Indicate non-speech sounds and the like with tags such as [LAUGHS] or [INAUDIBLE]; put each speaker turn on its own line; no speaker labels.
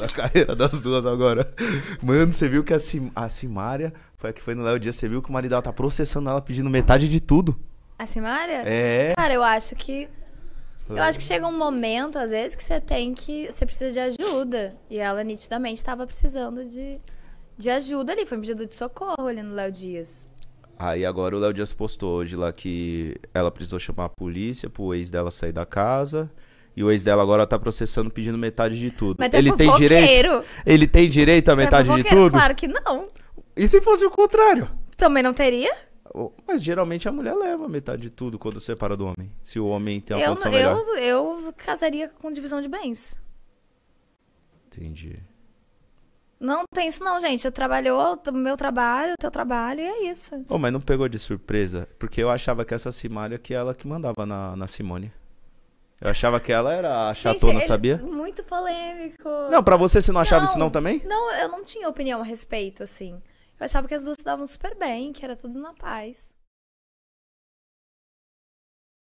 da [LAUGHS] carreira das duas agora. Mano, você viu que a, Sim, a Simária foi a que foi no Léo Dias, você viu que o marido dela tá processando ela pedindo metade de tudo.
A Simária? É. Cara, eu acho que. Eu acho que chega um momento, às vezes, que você tem que. Você precisa de ajuda. E ela nitidamente estava precisando de, de ajuda ali. Foi um pedido de socorro ali no Léo Dias.
Aí ah, agora o Léo Dias postou hoje lá que ela precisou chamar a polícia pro ex dela sair da casa. E o ex dela agora tá processando pedindo metade de tudo. Mas é ele é tem direito? Ele tem direito a é metade é de tudo? Claro
que não. E se fosse o contrário? Também não teria? Mas geralmente a mulher
leva metade de tudo quando separa do homem. Se o homem tem uma eu, condição melhor.
Eu, casaria com divisão de bens. Entendi. Não tem isso não, gente. Eu trabalhou, meu trabalho, teu trabalho, e é isso. Oh,
mas não pegou de surpresa? Porque eu achava que essa Simária que é ela que mandava na, na Simone. Eu achava que ela era a chatona, Gente, é sabia?
Muito polêmico. Não, para você você não achava não, isso não também? Não, eu não tinha opinião a respeito, assim. Eu achava que as duas se davam super bem, que era tudo na paz.